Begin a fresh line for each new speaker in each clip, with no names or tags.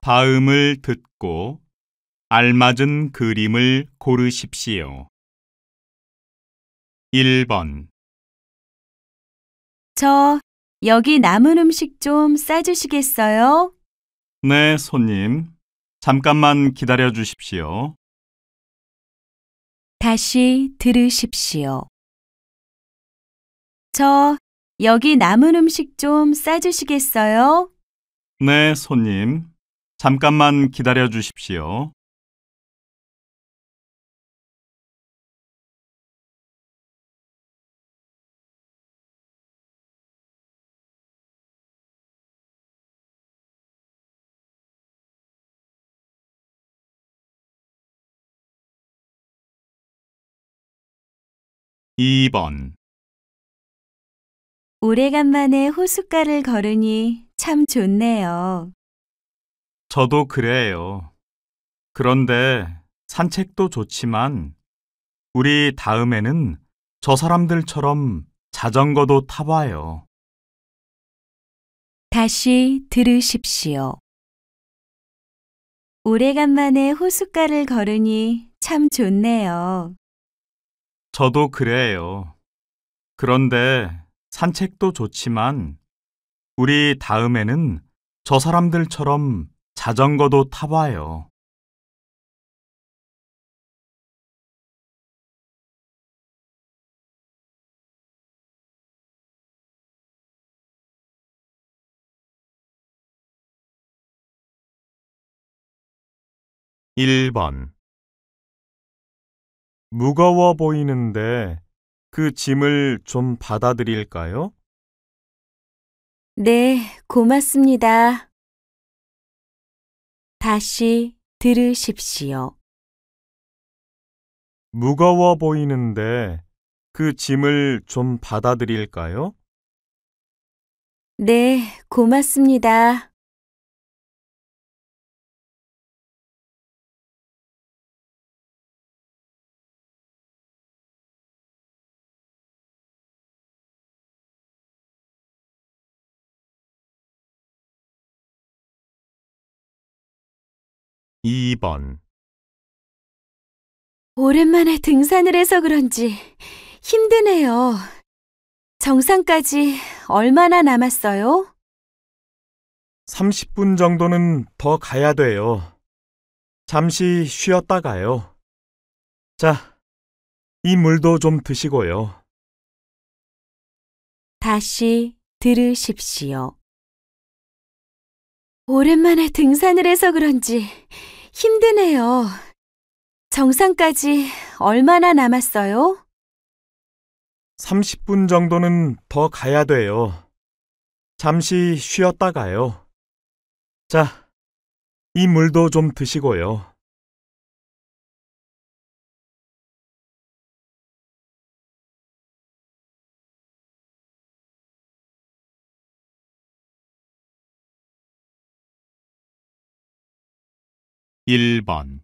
다음을 듣고 알맞은 그림을 고르십시오. 1번
저 여기 남은 음식 좀 싸주시겠어요?
네, 손님. 잠깐만 기다려
주십시오.
다시 들으십시오. 저 여기 남은 음식 좀 싸주시겠어요?
네, 손님. 잠깐만 기다려 주십시오. (2번) 오래간만에 호숫가를 걸으니
참 좋네요.
저도 그래요. 그런데 산책도 좋지만 우리 다음에는 저 사람들처럼 자전거도 타봐요.
다시 들으십시오. 오래간만에 호숫가를 걸으니 참 좋네요.
저도 그래요. 그런데 산책도 좋지만 우리
다음에는 저 사람들처럼 자전거도 타봐요. (1번) 무거워 보이는데 그
짐을 좀 받아들일까요?
네, 고맙습니다. 다시 들으십시오. 무거워 보이는데 그 짐을 좀 받아들일까요? 네, 고맙습니다. 2번 오랜만에 등산을 해서 그런지
힘드네요. 정상까지 얼마나 남았어요?
30분 정도는 더 가야 돼요. 잠시
쉬었다 가요. 자, 이 물도 좀 드시고요. 다시 들으십시오.
오랜만에 등산을 해서 그런지 힘드네요. 정상까지 얼마나 남았어요?
30분 정도는 더 가야 돼요. 잠시 쉬었다
가요. 자, 이 물도 좀 드시고요. 1번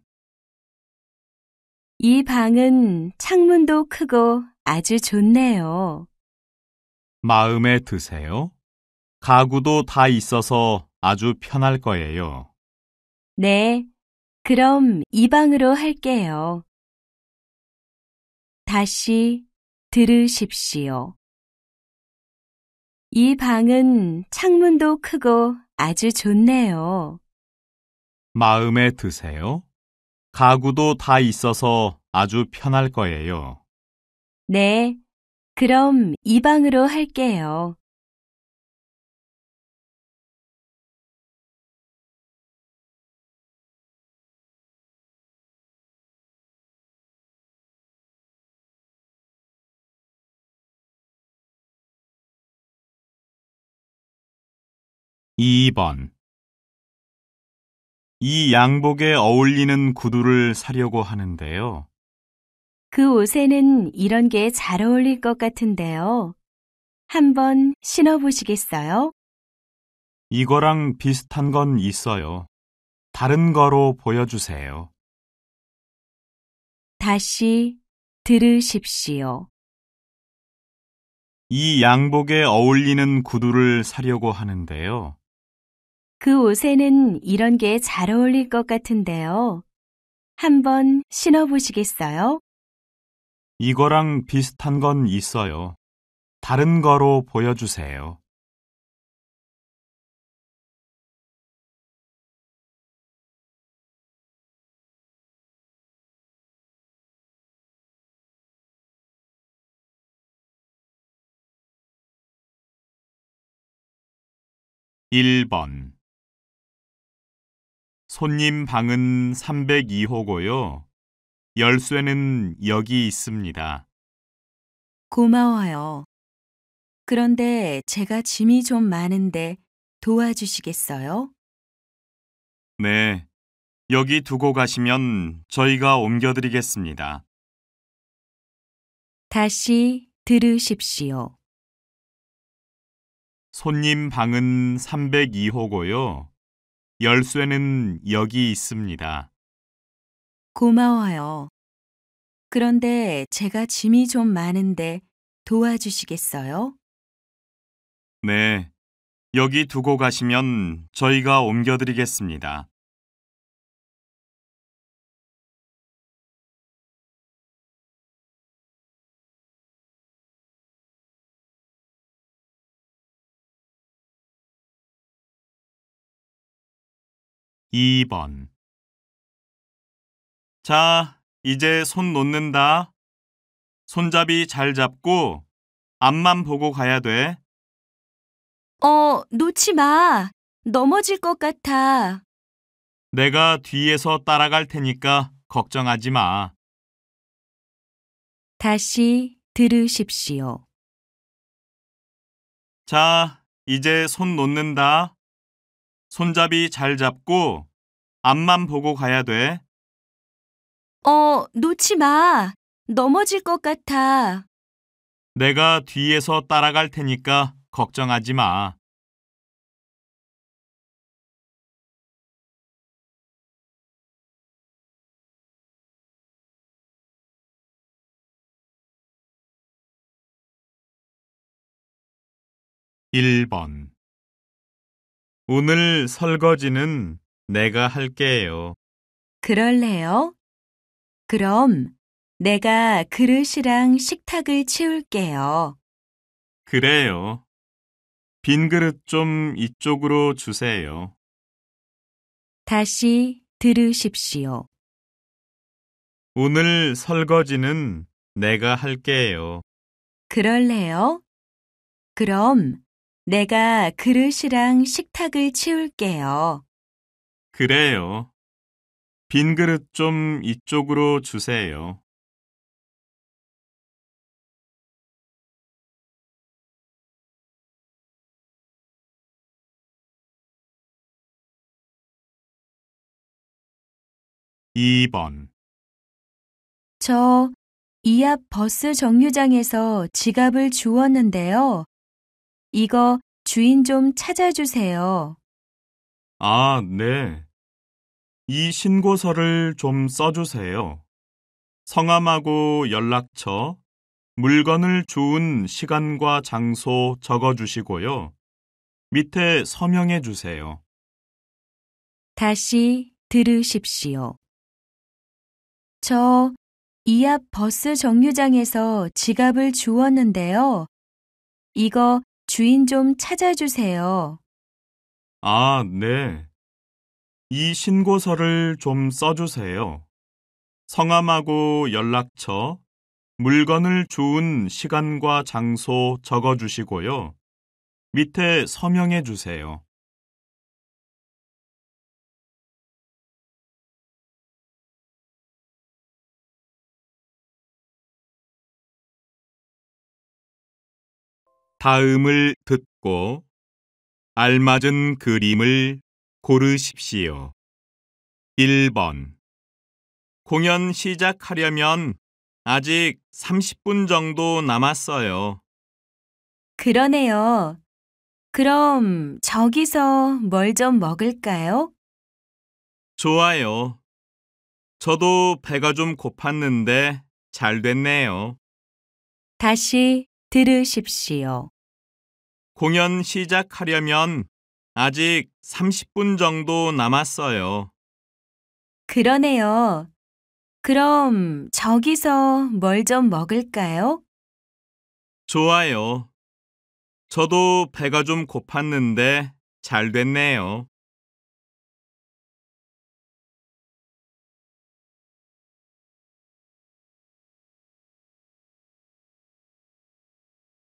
이 방은 창문도 크고 아주
좋네요.
마음에 드세요? 가구도 다 있어서 아주 편할 거예요.
네, 그럼 이 방으로 할게요. 다시 들으십시오. 이 방은 창문도 크고 아주 좋네요.
마음에 드세요? 가구도 다 있어서 아주 편할 거예요.
네,
그럼 이 방으로 할게요. 이번 이 양복에 어울리는
구두를 사려고 하는데요.
그 옷에는 이런 게 잘 어울릴 것 같은데요. 한번 신어보시겠어요?
이거랑 비슷한 건 있어요. 다른 거로 보여주세요.
다시 들으십시오.
이 양복에 어울리는 구두를 사려고 하는데요.
그 옷에는 이런 게 잘 어울릴 것 같은데요. 한번 신어보시겠어요?
이거랑 비슷한 건
있어요. 다른 거로 보여주세요. 일번 손님 방은 302호고요.
열쇠는 여기 있습니다.
고마워요. 그런데 제가 짐이 좀 많은데 도와주시겠어요?
네. 여기 두고 가시면 저희가 옮겨드리겠습니다.
다시 들으십시오.
손님 방은 302호고요. 열쇠는 여기 있습니다.
고마워요. 그런데 제가 짐이 좀 많은데 도와주시겠어요?
네. 여기 두고 가시면 저희가 옮겨드리겠습니다. 2번 자, 이제 손 놓는다. 손잡이 잘 잡고
앞만 보고 가야 돼.
어, 놓지 마. 넘어질 것 같아.
내가 뒤에서 따라갈 테니까
걱정하지 마.
다시 들으십시오.
자, 이제 손 놓는다.
손잡이 잘 잡고 앞만 보고 가야 돼.
어, 놓지 마. 넘어질 것 같아.
내가 뒤에서 따라갈 테니까 걱정하지 마. 1번 오늘 설거지는 내가 할게요. 그럴래요?
그럼 내가 그릇이랑 식탁을 치울게요.
그래요. 빈 그릇 좀 이쪽으로 주세요.
다시 들으십시오.
오늘 설거지는 내가 할게요.
그럴래요? 그럼 내가 그릇이랑 식탁을
치울게요. 그래요. 빈 그릇 좀 이쪽으로 주세요. 2번저 이 앞 버스 정류장에서
지갑을 주웠는데요. 이거 주인 좀 찾아주세요.
아, 네. 이 신고서를 좀 써주세요. 성함하고 연락처, 물건을 주운 시간과 장소 적어주시고요. 밑에 서명해 주세요.
다시 들으십시오. 저 이 앞 버스 정류장에서 지갑을 주웠는데요. 이거 주인 좀 찾아주세요.
아, 네. 이 신고서를 좀 써주세요. 성함하고 연락처, 물건을 주운 시간과
장소 적어주시고요. 밑에 서명해 주세요. 다음을 듣고 알맞은 그림을 고르십시오. 1번
공연 시작하려면 아직 30분 정도 남았어요.
그러네요. 그럼 저기서 뭘 좀 먹을까요?
좋아요.
저도 배가 좀 고팠는데 잘 됐네요.
다시 들으십시오.
공연 시작하려면 아직 30분 정도 남았어요.
그러네요. 그럼 저기서 뭘 좀 먹을까요?
좋아요. 저도 배가 좀 고팠는데 잘 됐네요.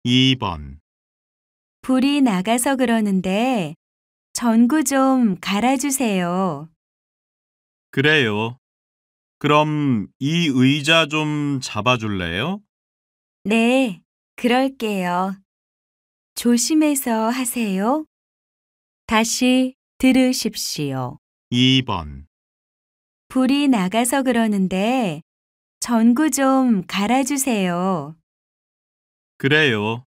(2번) 불이 나가서 그러는데
전구 좀 갈아주세요.
그래요.
그럼 이 의자 좀 잡아줄래요?
네, 그럴게요. 조심해서 하세요. 다시 들으십시오.
2번
불이 나가서 그러는데 전구 좀 갈아주세요.
그래요.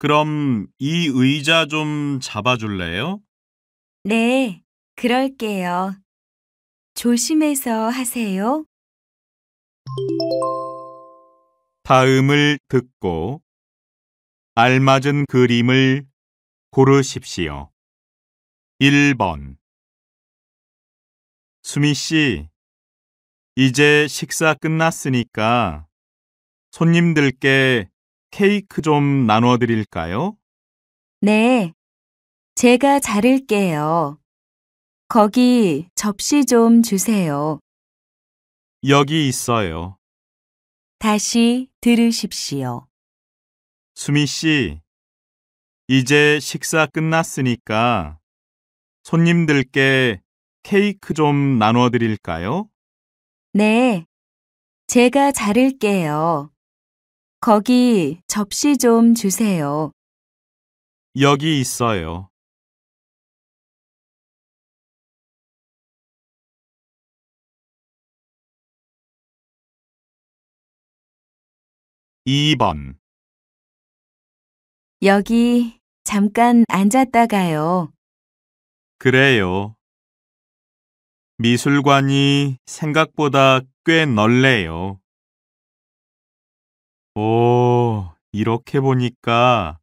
그럼 이 의자 좀 잡아줄래요?
네, 그럴게요. 조심해서 하세요.
다음을 듣고
알맞은 그림을 고르십시오. 1번 수미 씨,
이제 식사 끝났으니까 손님들께 케이크 좀 나눠드릴까요?
네, 제가 자를게요. 거기 접시 좀 주세요.
여기 있어요.
다시 들으십시오.
수미 씨, 이제 식사 끝났으니까 손님들께 케이크 좀 나눠드릴까요?
네, 제가 자를게요. 거기 접시
좀 주세요. 여기 있어요. 2번 여기 잠깐 앉았다가요. 그래요. 미술관이 생각보다
꽤 넓네요. 오, 이렇게 보니까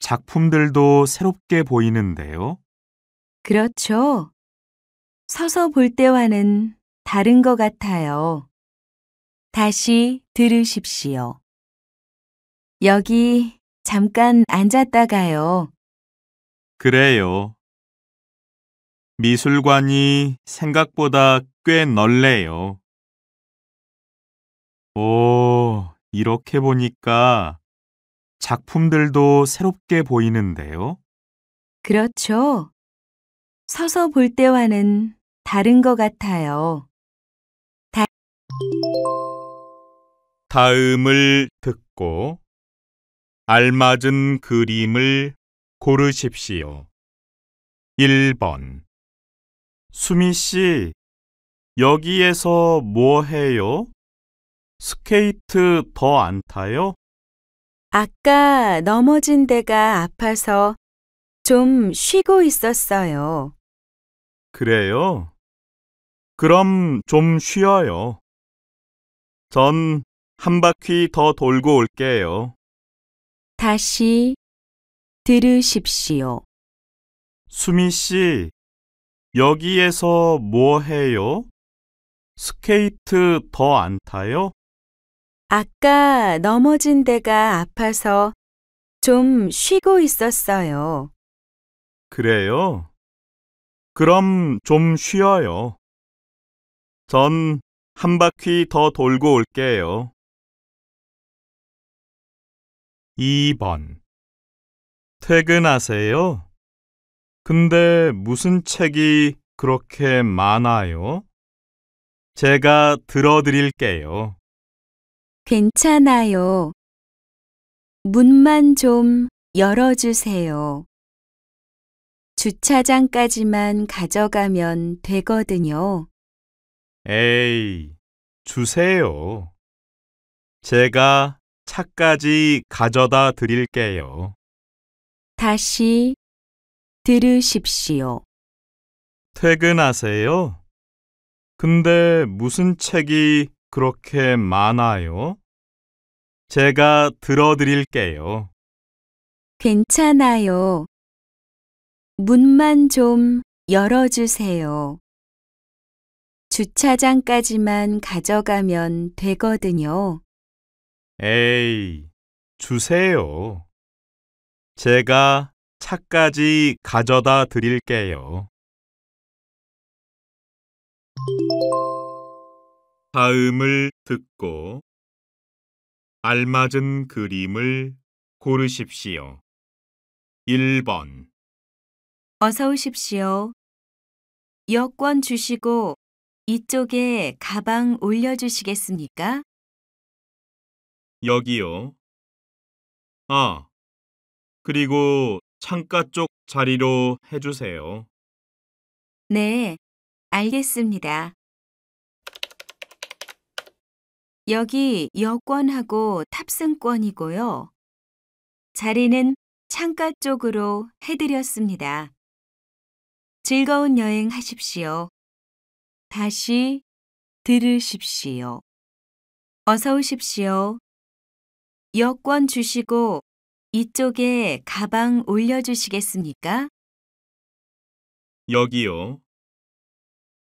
작품들도 새롭게 보이는데요.
그렇죠. 서서 볼 때와는 다른 것 같아요. 다시 들으십시오. 여기 잠깐 앉았다가요.
그래요. 미술관이 생각보다 꽤 넓네요. 오, 이렇게 보니까 작품들도 새롭게 보이는데요.
그렇죠. 서서 볼 때와는 다른 것 같아요.
다...
다음을 듣고 알맞은 그림을 고르십시오. 1번 수미 씨, 여기에서 뭐 해요? 스케이트 더 안 타요?
아까 넘어진 데가 아파서 좀 쉬고 있었어요.
그래요? 그럼 좀 쉬어요. 전 한 바퀴 더 돌고 올게요.
다시 들으십시오. 수미
씨, 여기에서 뭐 해요? 스케이트 더 안 타요?
아까 넘어진 데가 아파서 좀 쉬고 있었어요.
그래요?
그럼 좀 쉬어요. 전 한 바퀴 더 돌고 올게요. 2번 퇴근하세요. 근데
무슨 책이 그렇게 많아요? 제가 들어드릴게요.
괜찮아요. 문만 좀 열어주세요. 주차장까지만 가져가면 되거든요.
에이, 주세요. 제가 차까지 가져다 드릴게요.
다시 들으십시오.
퇴근하세요. 근데 무슨 책이 그렇게 많아요? 제가 들어드릴게요.
괜찮아요. 문만 좀 열어주세요. 주차장까지만 가져가면 되거든요.
에이, 주세요. 제가 차까지 가져다
드릴게요. 다음을 듣고 알맞은 그림을
고르십시오. 1번
어서 오십시오. 여권 주시고 이쪽에 가방 올려주시겠습니까?
여기요.
아, 그리고 창가 쪽 자리로 해주세요.
네, 알겠습니다. 여기 여권하고 탑승권이고요. 자리는 창가 쪽으로 해드렸습니다. 즐거운 여행 하십시오. 다시 들으십시오. 어서 오십시오. 여권 주시고
이쪽에 가방 올려주시겠습니까? 여기요.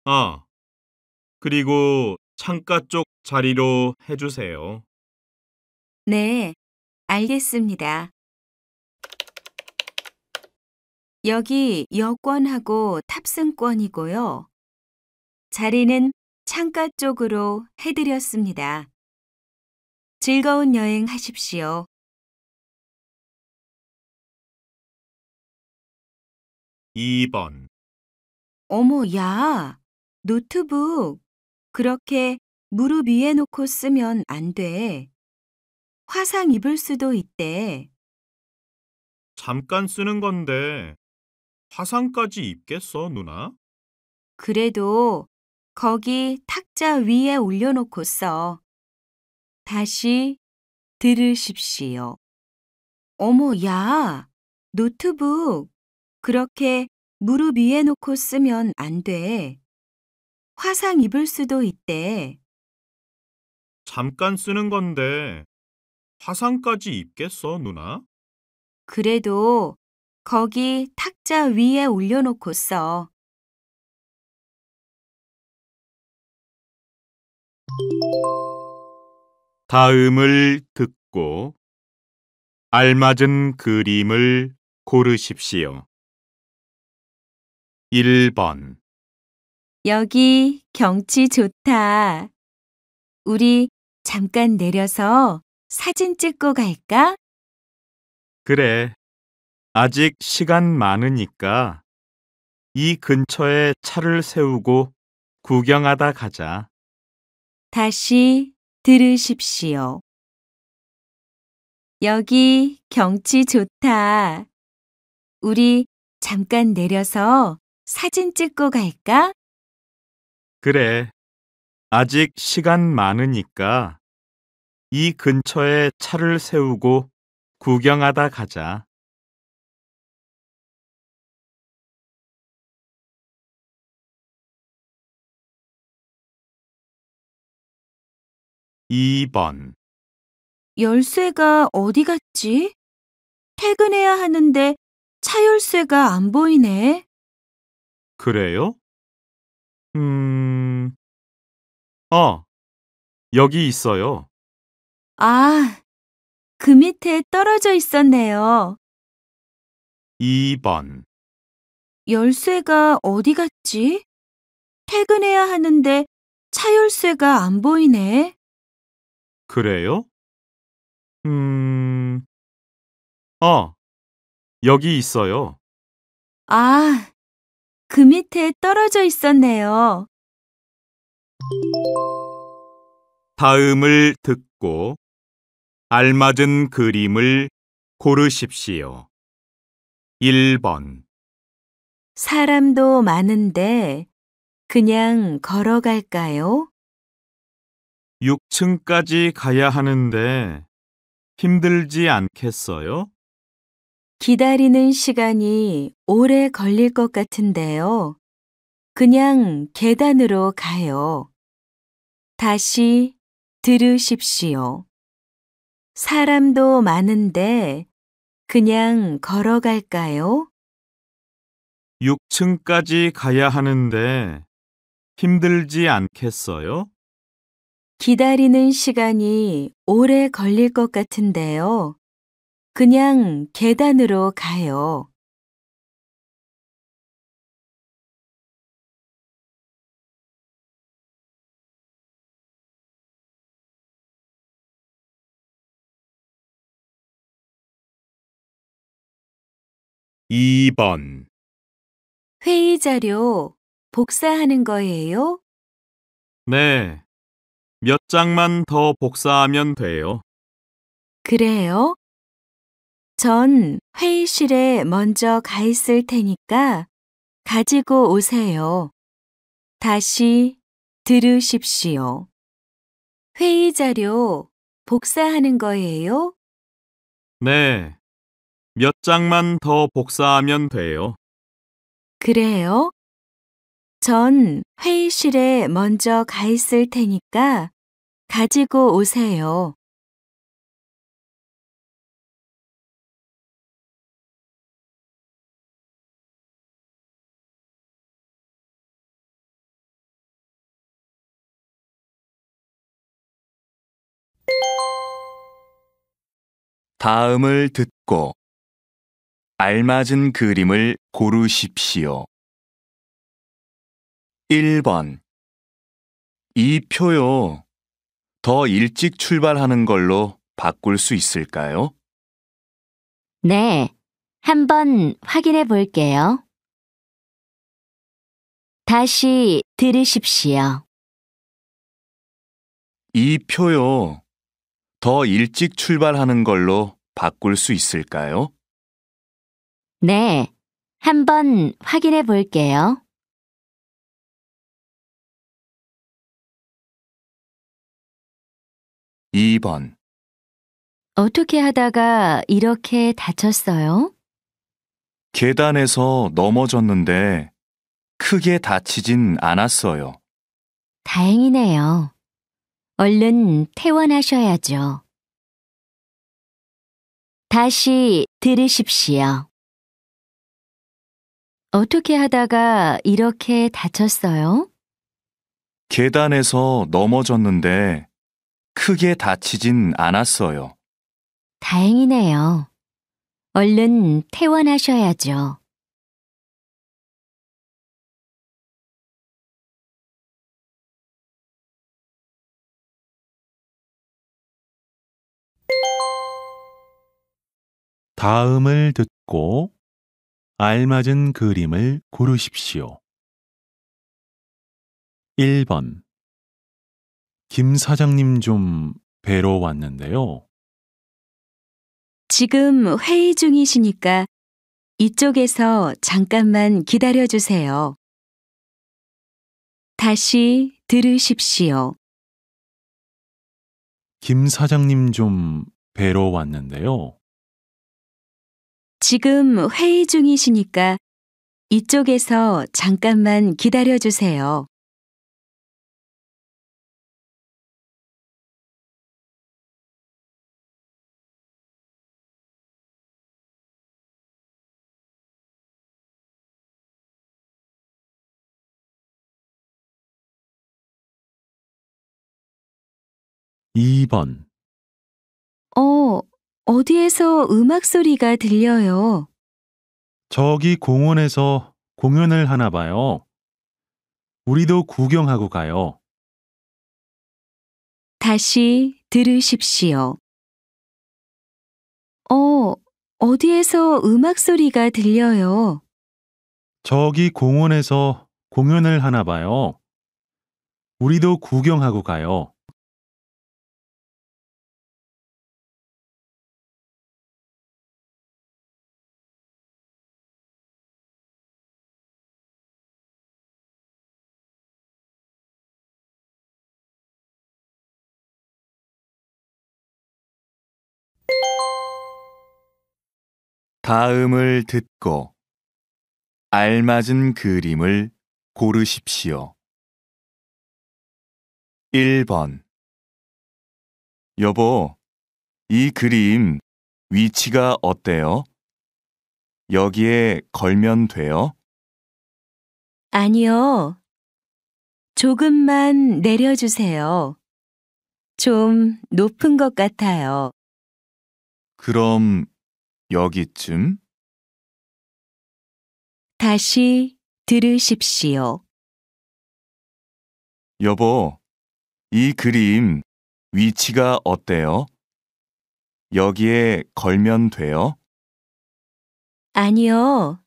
아, 그리고 창가 쪽 자리로 해주세요. 네,
알겠습니다. 여기 여권하고 탑승권이고요. 자리는 창가 쪽으로
해드렸습니다. 즐거운 여행 하십시오. 2번 어머, 야, 노트북 그렇게
무릎 위에 놓고 쓰면 안 돼. 화상 입을 수도 있대.
잠깐 쓰는 건데 화상까지 입겠어, 누나?
그래도 거기 탁자 위에 올려놓고 써. 다시 들으십시오. 어머, 야, 노트북. 그렇게 무릎 위에 놓고 쓰면 안 돼. 화상 입을 수도 있대.
잠깐 쓰는 건데 화상까지 입겠어,
누나? 그래도 거기 탁자 위에 올려놓고 써. 다음을 듣고
알맞은 그림을 고르십시오. 1번
여기 경치 좋다. 우리 잠깐 내려서 사진 찍고 갈까?
그래. 아직 시간 많으니까 이 근처에 차를 세우고 구경하다 가자.
다시 들으십시오. 여기 경치 좋다. 우리 잠깐 내려서 사진 찍고 갈까?
그래. 아직
시간 많으니까 이 근처에 차를 세우고 구경하다 가자. (2번) 열쇠가 어디
갔지?
퇴근해야 하는데 차 열쇠가 안 보이네. 그래요? 음, 아, 여기 있어요. 아, 그 밑에 떨어져 있었네요. 2번,
열쇠가 어디 갔지? 퇴근해야 하는데 차 열쇠가
안 보이네. 그래요? 음, 아, 여기 있어요. 아, 그 밑에 떨어져 있었네요.
다음을 듣고 알맞은 그림을 고르십시오. 1번
사람도 많은데 그냥 걸어갈까요?
6층까지 가야 하는데 힘들지 않겠어요?
기다리는 시간이 오래 걸릴 것 같은데요. 그냥 계단으로 가요. 다시 들으십시오. 사람도 많은데 그냥 걸어갈까요?
6층까지 가야 하는데 힘들지 않겠어요?
기다리는 시간이 오래 걸릴 것 같은데요.
그냥 계단으로 가요. 이번 회의 자료 복사하는 거예요? 네.
몇 장만 더 복사하면 돼요.
그래요? 전 회의실에 먼저 가 있을 테니까 가지고 오세요. 다시 들으십시오. 회의 자료 복사하는 거예요?
네. 몇 장만 더 복사하면 돼요.
그래요? 전 회의실에 먼저 가 있을 테니까
가지고 오세요. 다음을 듣고 알맞은 그림을 고르십시오.
1번 이 표요. 더 일찍 출발하는 걸로 바꿀 수 있을까요?
네, 한번 확인해 볼게요. 다시 들으십시오.
이 표요. 더 일찍 출발하는 걸로 바꿀 수 있을까요?
네, 한번 확인해 볼게요.
2번
어떻게 하다가
이렇게 다쳤어요?
계단에서 넘어졌는데 크게 다치진 않았어요.
다행이네요.
얼른 퇴원하셔야죠. 다시 들으십시오. 어떻게
하다가 이렇게 다쳤어요?
계단에서 넘어졌는데 크게 다치진 않았어요.
다행이네요.
얼른 퇴원하셔야죠. 다음을 듣고 알맞은 그림을 고르십시오. 1번
김 사장님 좀 뵈러 왔는데요.
지금 회의 중이시니까 이쪽에서 잠깐만 기다려 주세요. 다시 들으십시오.
김 사장님 좀 뵈러 왔는데요. 지금 회의 중이시니까 이쪽에서 잠깐만 기다려 주세요. (2번) 어, 어디에서
음악 소리가 들려요?
저기 공원에서 공연을 하나 봐요. 우리도 구경하고 가요.
다시 들으십시오. 어, 어디에서 음악 소리가 들려요?
저기 공원에서 공연을 하나 봐요. 우리도 구경하고 가요. 다음을 듣고 알맞은 그림을 고르십시오. 1번 여보, 이 그림 위치가 어때요? 여기에 걸면 돼요?
아니요. 조금만 내려주세요. 좀 높은 것 같아요.
그럼
여기쯤 다시 들으십시오.
여보, 이 그림 위치가 어때요? 여기에 걸면 돼요?
아니요.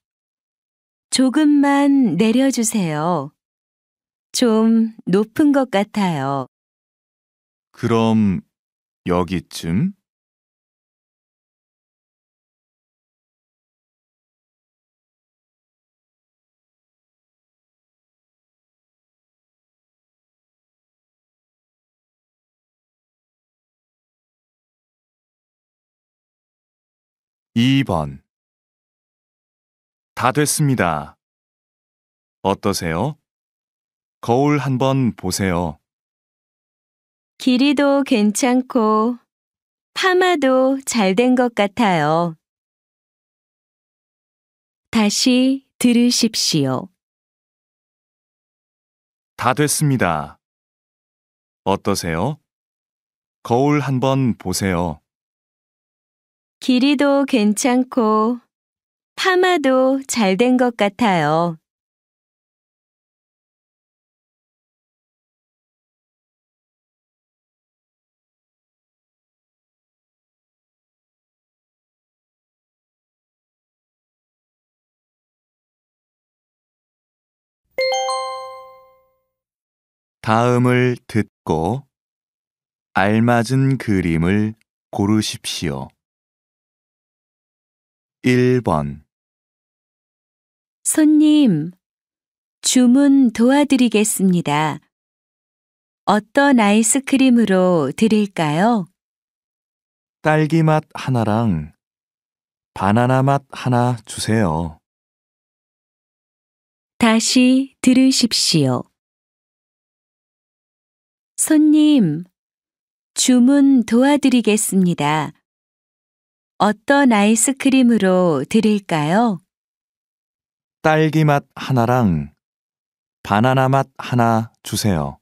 조금만 내려주세요. 좀 높은 것 같아요.
그럼 여기쯤?
2번 다 됐습니다.
어떠세요? 거울 한번 보세요.
길이도 괜찮고 파마도 잘 된 것 같아요.
다시 들으십시오. 다 됐습니다.
어떠세요? 거울 한번 보세요.
길이도
괜찮고 파마도 잘 된 것 같아요.
다음을 듣고 알맞은 그림을 고르십시오.
1번 손님,
주문 도와드리겠습니다. 어떤 아이스크림으로 드릴까요?
딸기 맛 하나랑 바나나 맛 하나 주세요.
다시 들으십시오. 손님,
주문 도와드리겠습니다. 어떤 아이스크림으로 드릴까요?
딸기 맛 하나랑 바나나 맛 하나 주세요.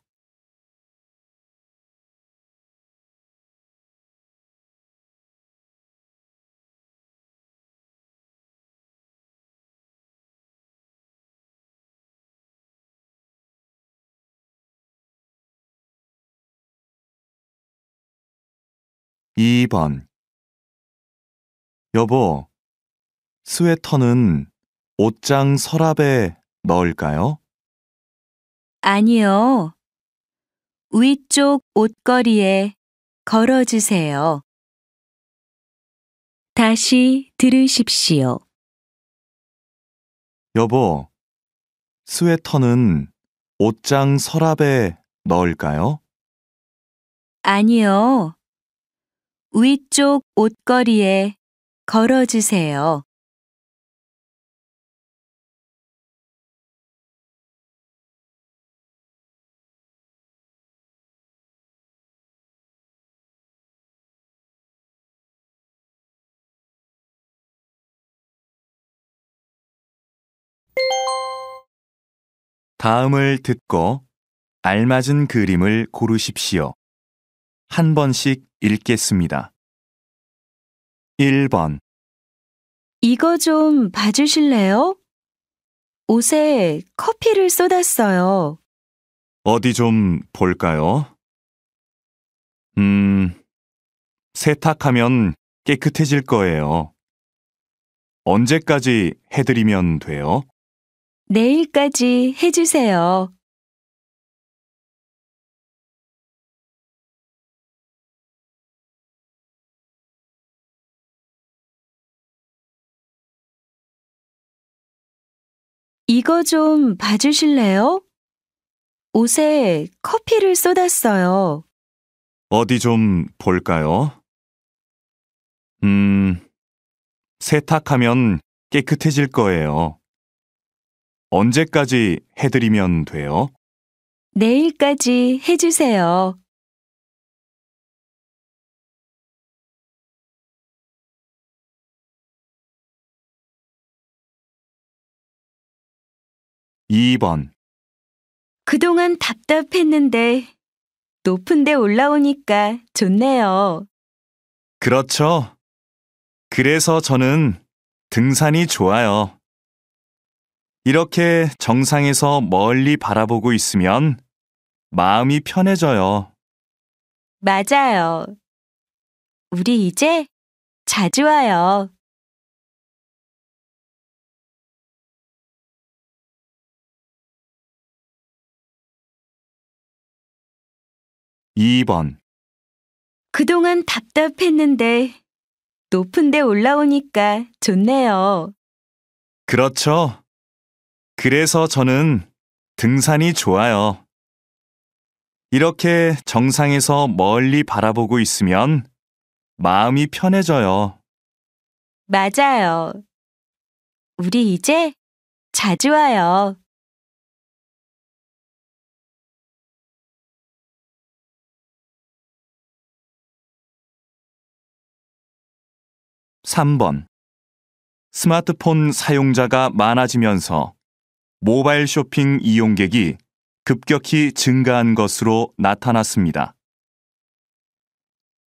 (2번)
여보, 스웨터는 옷장 서랍에 넣을까요?
아니요. 위쪽
옷걸이에 걸어주세요. 다시 들으십시오.
여보, 스웨터는 옷장 서랍에 넣을까요?
아니요. 위쪽 옷걸이에 걸어주세요.
다음을 듣고 알맞은 그림을 고르십시오. 한 번씩 읽겠습니다. 1번
이거 좀 봐주실래요? 옷에 커피를 쏟았어요.
어디 좀 볼까요? 음, 세탁하면 깨끗해질 거예요. 언제까지 해드리면 돼요?
내일까지 해주세요. 이거 좀 봐주실래요? 옷에 커피를 쏟았어요.
어디 좀 볼까요? 음, 세탁하면 깨끗해질 거예요. 언제까지 해드리면 돼요?
내일까지 해주세요. 2번 그동안 답답했는데 높은
데 올라오니까 좋네요.
그렇죠. 그래서 저는 등산이 좋아요. 이렇게 정상에서 멀리 바라보고 있으면 마음이 편해져요.
맞아요. 우리 이제 자주 와요.
2번
그동안 답답했는데 높은 데
올라오니까 좋네요.
그렇죠. 그래서 저는 등산이 좋아요. 이렇게 정상에서 멀리 바라보고 있으면 마음이 편해져요.
맞아요. 우리 이제 자주 와요.
3번 스마트폰 사용자가 많아지면서 모바일 쇼핑 이용객이 급격히 증가한 것으로 나타났습니다.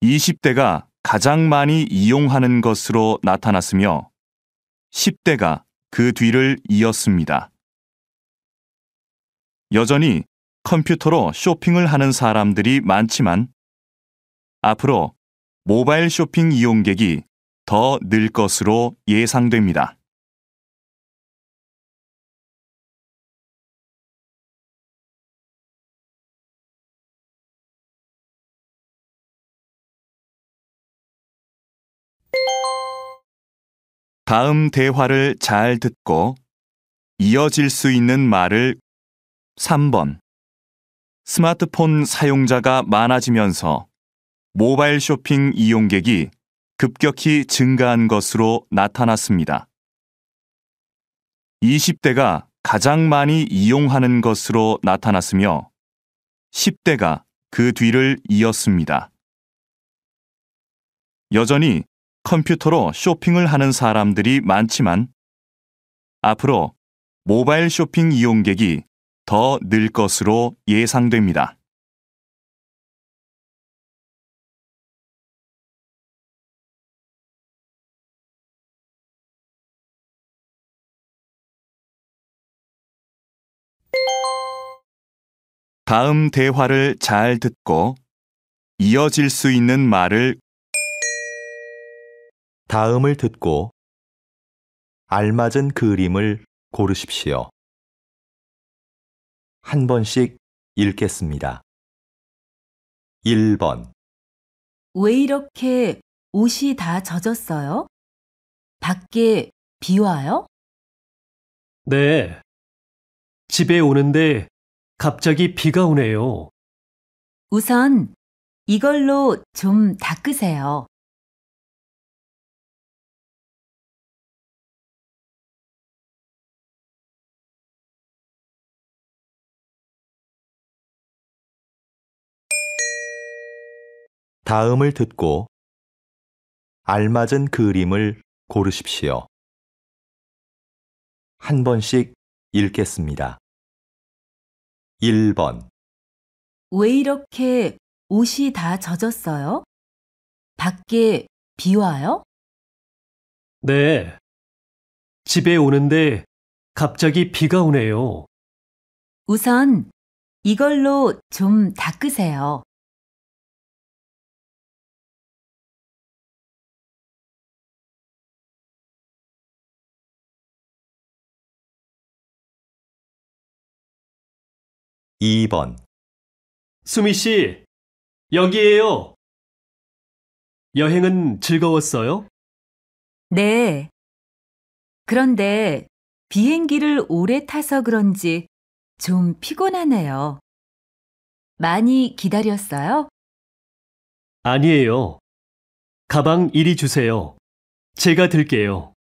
20대가 가장 많이 이용하는 것으로 나타났으며 10대가 그 뒤를 이었습니다. 여전히 컴퓨터로 쇼핑을 하는 사람들이 많지만 앞으로 모바일 쇼핑 이용객이 더늘
것으로 예상됩니다.
다음 대화를 잘 듣고 이어질 수 있는 말을 3번 스마트폰 사용자가 많아지면서 모바일 쇼핑 이용객이 급격히 증가한 것으로 나타났습니다. 20대가 가장 많이 이용하는 것으로 나타났으며 10대가 그 뒤를 이었습니다. 여전히 컴퓨터로 쇼핑을 하는 사람들이 많지만 앞으로 모바일 쇼핑 이용객이 더 늘 것으로 예상됩니다. 다음 대화를 잘 듣고 이어질 수 있는 말을 다음을 듣고 알맞은 그림을 고르십시오.
한 번씩 읽겠습니다. 1번 왜 이렇게 옷이 다 젖었어요? 밖에 비 와요? 네. 집에 오는데 갑자기 비가 오네요. 우선 이걸로 좀 닦으세요. 다음을 듣고 알맞은 그림을 고르십시오. 한 번씩 읽겠습니다. 1번 왜 이렇게 옷이 다 젖었어요? 밖에 비 와요?
네. 집에 오는데 갑자기 비가 오네요.
우선 이걸로 좀 닦으세요. 2번 수미 씨, 여기에요. 여행은 즐거웠어요?
네. 그런데 비행기를 오래 타서 그런지
좀 피곤하네요. 많이 기다렸어요? 아니에요. 가방 이리 주세요. 제가 들게요.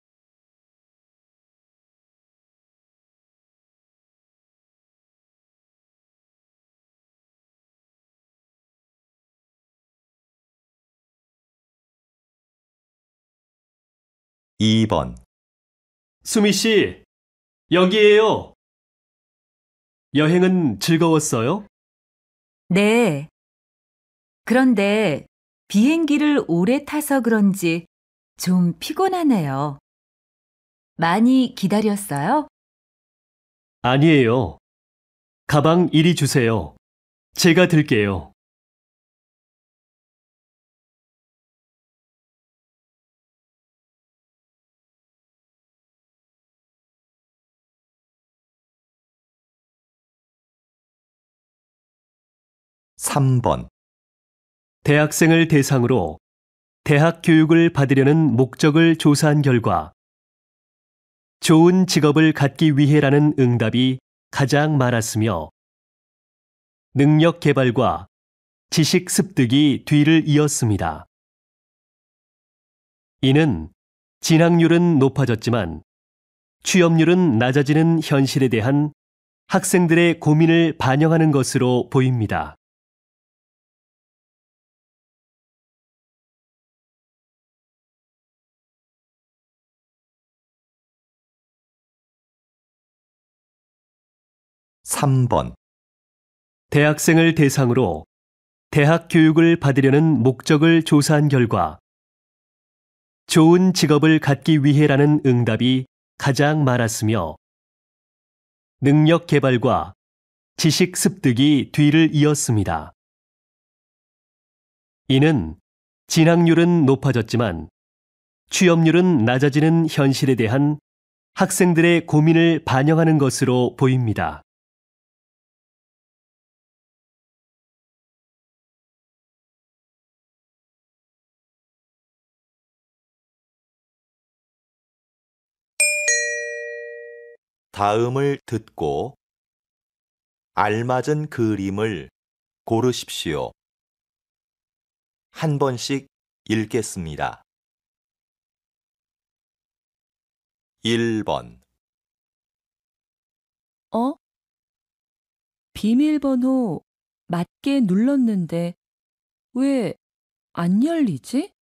2번 수미 씨, 여기에요. 여행은 즐거웠어요? 네.
그런데 비행기를 오래 타서 그런지 좀
피곤하네요. 많이 기다렸어요? 아니에요. 가방 이리 주세요. 제가 들게요. 3번 대학생을 대상으로 대학 교육을 받으려는 목적을 조사한
결과 좋은 직업을 갖기 위해라는 응답이
가장 많았으며 능력 개발과 지식 습득이 뒤를 이었습니다. 이는
진학률은 높아졌지만 취업률은 낮아지는 현실에 대한
학생들의 고민을 반영하는 것으로 보입니다. 3번 대학생을 대상으로 대학
교육을 받으려는 목적을 조사한 결과 좋은 직업을 갖기 위해라는 응답이 가장 많았으며 능력 개발과 지식 습득이 뒤를 이었습니다. 이는 진학률은 높아졌지만 취업률은
낮아지는 현실에 대한 학생들의 고민을 반영하는 것으로 보입니다. 다음을 듣고
알맞은 그림을 고르십시오. 한 번씩 읽겠습니다. 1번
어? 비밀번호 맞게 눌렀는데 왜 안 열리지?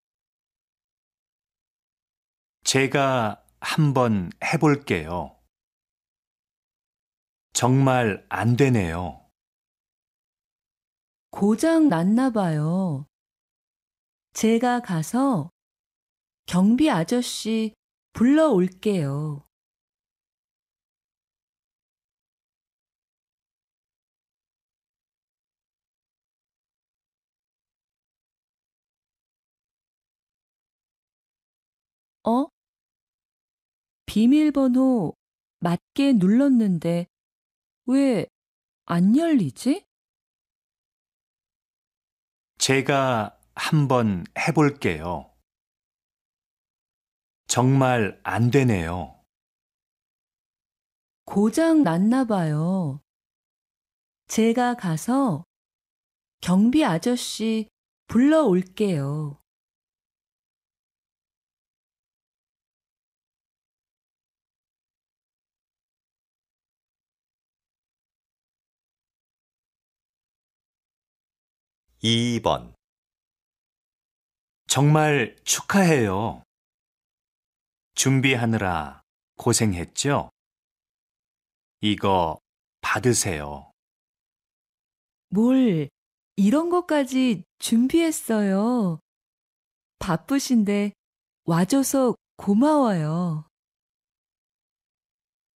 제가 한번 해볼게요. 정말 안 되네요.
고장 났나 봐요. 제가 가서 경비 아저씨 불러올게요. 어? 비밀번호 맞게 눌렀는데 왜안 열리지?
제가 한번 해볼게요. 정말 안 되네요.
고장 났나 봐요. 제가 가서 경비 아저씨 불러올게요.
2번
정말 축하해요. 준비하느라 고생했죠? 이거 받으세요.
뭘 이런 것까지 준비했어요. 바쁘신데 와줘서 고마워요.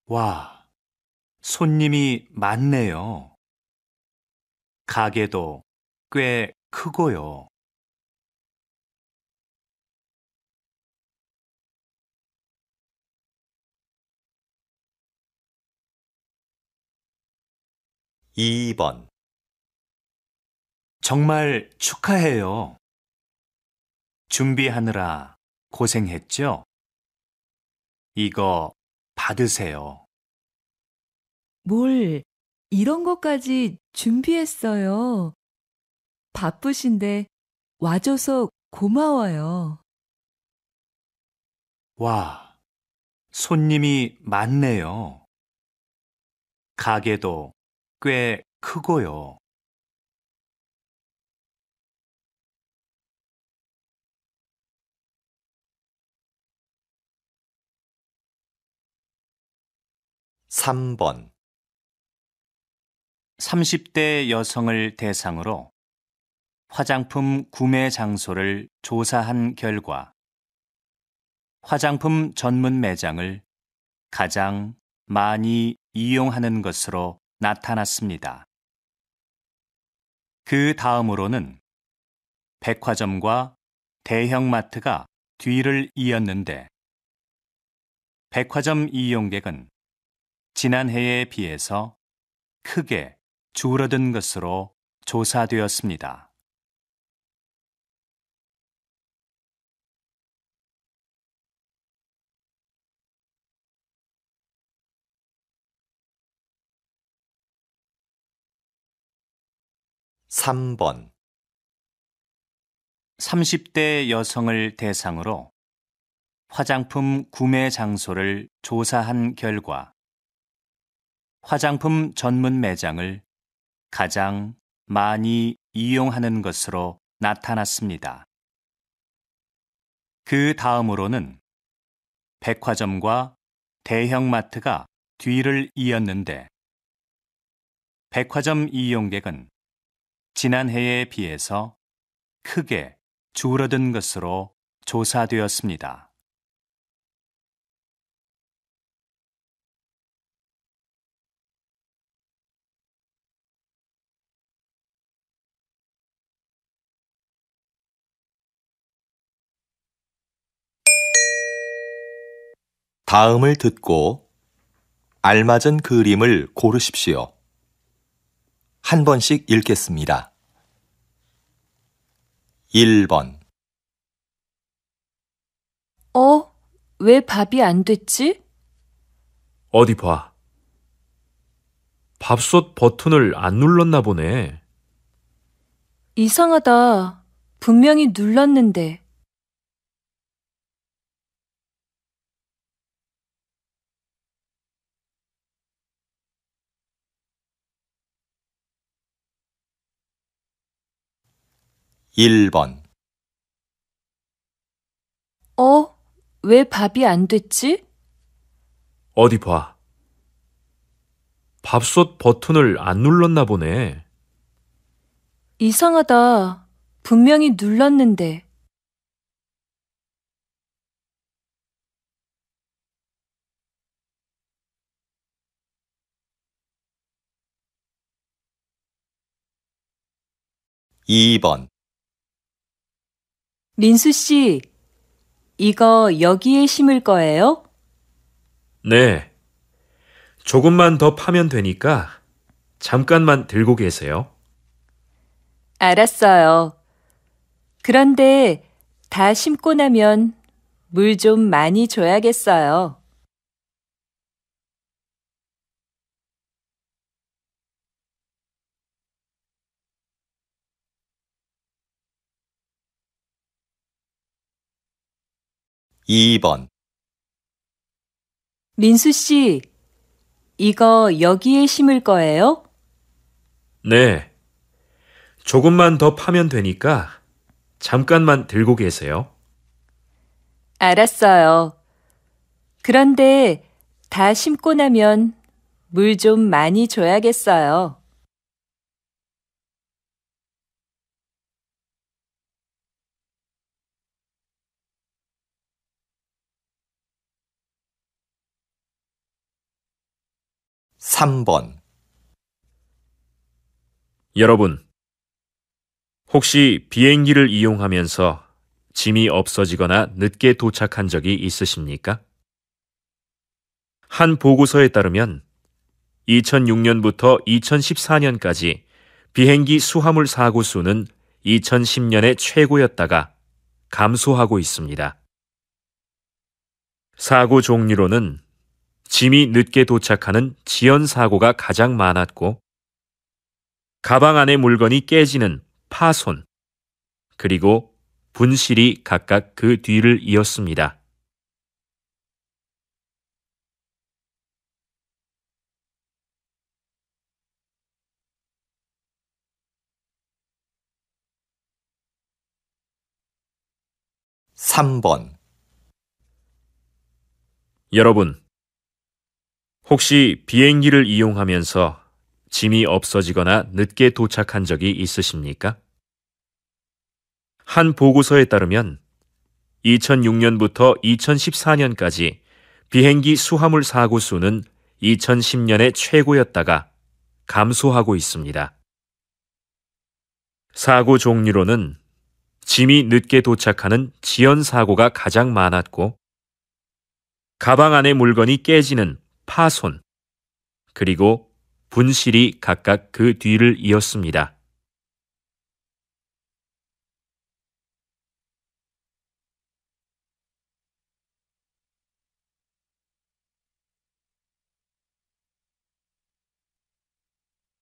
와, 손님이 많네요. 가게도 꽤 크고요. 이번 정말 축하해요. 준비하느라 고생했죠? 이거 받으세요. 뭘
이런 것까지 준비했어요. 바쁘신데 와줘서 고마워요.
와, 손님이 많네요. 가게도 꽤 크고요. 3번 30대 여성을 대상으로 화장품 구매 장소를 조사한 결과 화장품 전문 매장을 가장 많이 이용하는 것으로 나타났습니다. 그 다음으로는 백화점과 대형마트가 뒤를 이었는데 백화점 이용객은 지난해에 비해서 크게 줄어든 것으로 조사되었습니다. 3번 30대 여성을 대상으로 화장품 구매 장소를 조사한 결과 화장품 전문 매장을 가장 많이 이용하는 것으로 나타났습니다. 그 다음으로는 백화점과 대형마트가 뒤를 이었는데 백화점 이용객은 지난해에 비해서 크게 줄어든 것으로 조사되었습니다.
다음을 듣고 알맞은 그림을 고르십시오. 한 번씩 읽겠습니다. 1번
어? 왜 밥이 안 됐지?
어디 봐. 밥솥 버튼을 안 눌렀나 보네.
이상하다. 분명히 눌렀는데.
1번
어? 왜 밥이 안 됐지?
어디 봐. 밥솥 버튼을 안 눌렀나 보네.
이상하다. 분명히 눌렀는데.
2번
민수 씨, 이거 여기에 심을 거예요?
네. 조금만 더 파면 되니까 잠깐만 들고 계세요.
알았어요. 그런데 다 심고 나면 물 좀 많이 줘야겠어요. 2번 민수 씨, 이거 여기에 심을 거예요?
네. 조금만 더 파면 되니까 잠깐만 들고 계세요.
알았어요. 그런데 다 심고 나면 물 좀 많이 줘야겠어요.
3번
여러분, 혹시 비행기를 이용하면서 짐이 없어지거나 늦게 도착한 적이 있으십니까? 한 보고서에 따르면 2006년부터 2014년까지 비행기 수화물 사고 수는 2010년에 최고였다가 감소하고 있습니다. 사고 종류로는 짐이 늦게 도착하는 지연 사고가 가장 많았고 가방 안에 물건이 깨지는 파손 그리고 분실이 각각 그 뒤를 이었습니다. (3번) 여러분 혹시 비행기를 이용하면서 짐이 없어지거나 늦게 도착한 적이 있으십니까? 한 보고서에 따르면 2006년부터 2014년까지 비행기 수화물 사고 수는 2010년에 최고였다가 감소하고 있습니다. 사고 종류로는 짐이 늦게 도착하는 지연 사고가 가장 많았고, 가방 안에 물건이 깨지는 파손, 그리고 분실이 각각 그 뒤를 이었습니다.